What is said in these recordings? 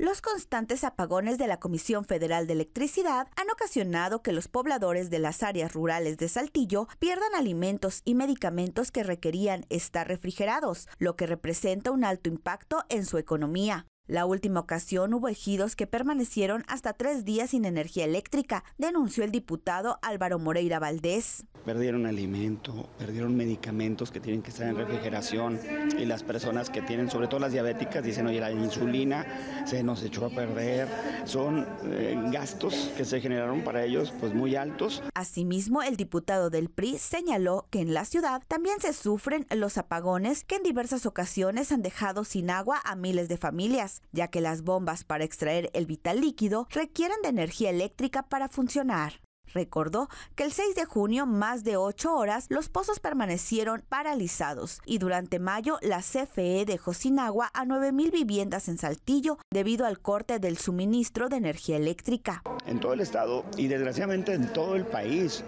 Los constantes apagones de la Comisión Federal de Electricidad han ocasionado que los pobladores de las áreas rurales de Saltillo pierdan alimentos y medicamentos que requerían estar refrigerados, lo que representa un alto impacto en su economía. La última ocasión hubo ejidos que permanecieron hasta tres días sin energía eléctrica, denunció el diputado Álvaro Moreira Valdés perdieron alimento, perdieron medicamentos que tienen que estar en refrigeración y las personas que tienen, sobre todo las diabéticas, dicen, oye, la insulina se nos echó a perder. Son eh, gastos que se generaron para ellos pues muy altos. Asimismo, el diputado del PRI señaló que en la ciudad también se sufren los apagones que en diversas ocasiones han dejado sin agua a miles de familias, ya que las bombas para extraer el vital líquido requieren de energía eléctrica para funcionar. Recordó que el 6 de junio, más de ocho horas, los pozos permanecieron paralizados y durante mayo la CFE dejó sin agua a 9.000 viviendas en Saltillo debido al corte del suministro de energía eléctrica en todo el estado y desgraciadamente en todo el país.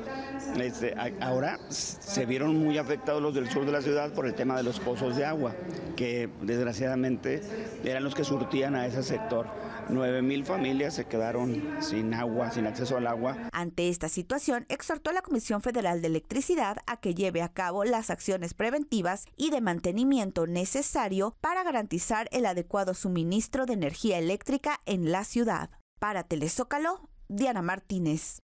Este, ahora se vieron muy afectados los del sur de la ciudad por el tema de los pozos de agua, que desgraciadamente eran los que surtían a ese sector. 9.000 familias se quedaron sin agua, sin acceso al agua. Ante esta situación, exhortó a la Comisión Federal de Electricidad a que lleve a cabo las acciones preventivas y de mantenimiento necesario para garantizar el adecuado suministro de energía eléctrica en la ciudad. Para Telezócalo, Diana Martínez.